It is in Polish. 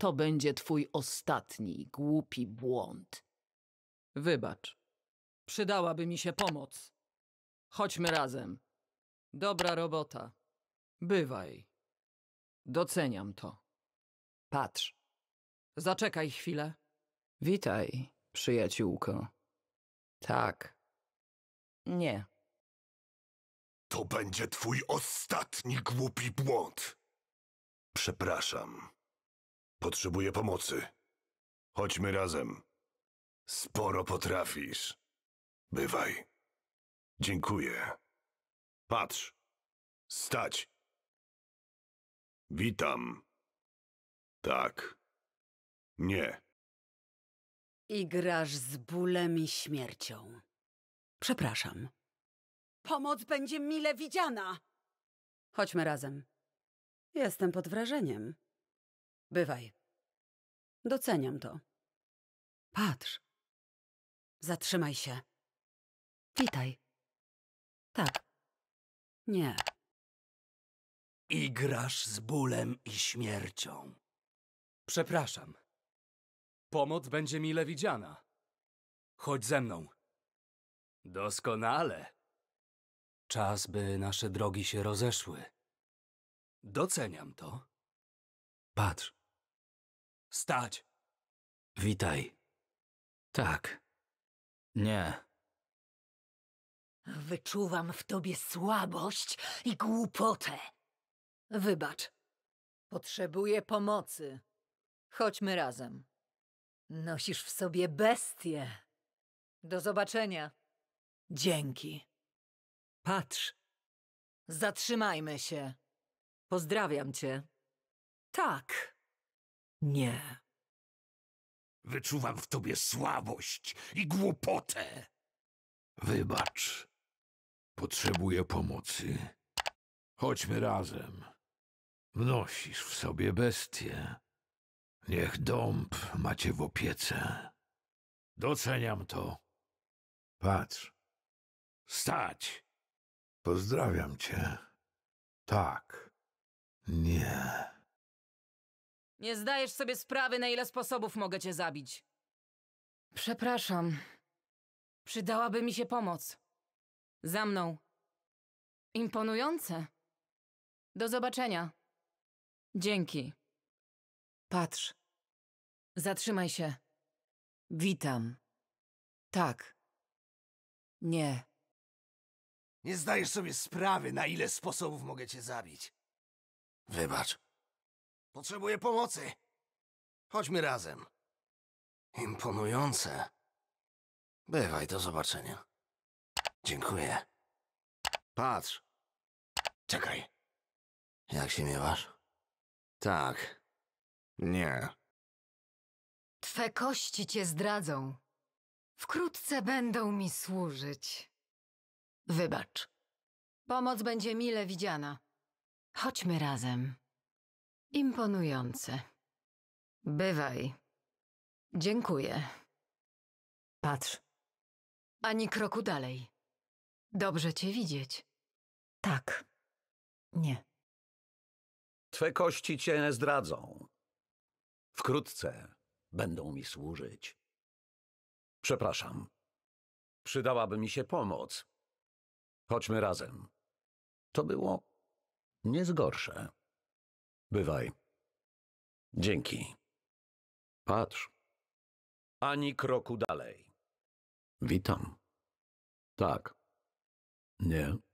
To będzie twój ostatni głupi błąd. Wybacz. Przydałaby mi się pomoc. Chodźmy razem. Dobra robota. Bywaj. Doceniam to. Patrz. Zaczekaj chwilę. Witaj, przyjaciółko. Tak. Nie. To będzie twój ostatni głupi błąd. Przepraszam. Potrzebuję pomocy. Chodźmy razem. Sporo potrafisz. Bywaj. Dziękuję. Patrz. Stać. Witam. Tak. Nie. I grasz z bólem i śmiercią. Przepraszam. Pomoc będzie mile widziana. Chodźmy razem. Jestem pod wrażeniem. Bywaj. Doceniam to. Patrz. Zatrzymaj się. Witaj. Tak. Nie. I z bólem i śmiercią. Przepraszam. Pomoc będzie mile widziana. Chodź ze mną. Doskonale. Czas, by nasze drogi się rozeszły. Doceniam to. Patrz. Stać. Witaj. Tak. Nie. Wyczuwam w tobie słabość i głupotę. Wybacz. Potrzebuję pomocy. Chodźmy razem. Nosisz w sobie bestię. Do zobaczenia. Dzięki. Patrz. Zatrzymajmy się. Pozdrawiam cię. Tak. Nie. Wyczuwam w tobie słabość i głupotę. Wybacz. Potrzebuję pomocy. Chodźmy razem. Wnosisz w sobie bestię. Niech dąb macie w opiece. Doceniam to. Patrz. Stać. Pozdrawiam cię. Tak. Nie. Nie zdajesz sobie sprawy, na ile sposobów mogę cię zabić. Przepraszam. Przydałaby mi się pomoc. Za mną. Imponujące. Do zobaczenia. Dzięki. Patrz. Zatrzymaj się. Witam. Tak. Nie. Nie zdajesz sobie sprawy, na ile sposobów mogę cię zabić. Wybacz. Potrzebuję pomocy. Chodźmy razem. Imponujące. Bywaj, do zobaczenia. Dziękuję. Patrz. Czekaj. Jak się miewasz? Tak. Nie. Twe kości cię zdradzą. Wkrótce będą mi służyć. Wybacz. Pomoc będzie mile widziana. Chodźmy razem. Imponujące. Bywaj. Dziękuję. Patrz. Ani kroku dalej. Dobrze cię widzieć. Tak. Nie. Twe kości cię nie zdradzą. Wkrótce będą mi służyć. Przepraszam. Przydałaby mi się pomoc. Chodźmy razem. To było niezgorsze. gorsze. Bywaj. Dzięki. Patrz. Ani kroku dalej. Witam. Tak. Nie.